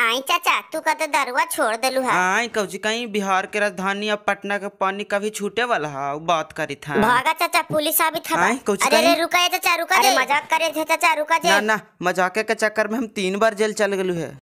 आई चाचा तू का तो दरुआ छोड़ दलू है आई जी कहीं बिहार के राजधानी और पटना के पानी कभी छूटे वाला है बात करी था भागा चाचा पुलिस साबित है अरे अरे रुका चाचा रुका दे मजाक करे थे चाचा रुका दे ना ना मजाक के चक्कर में हम तीन बार जेल चल गलू है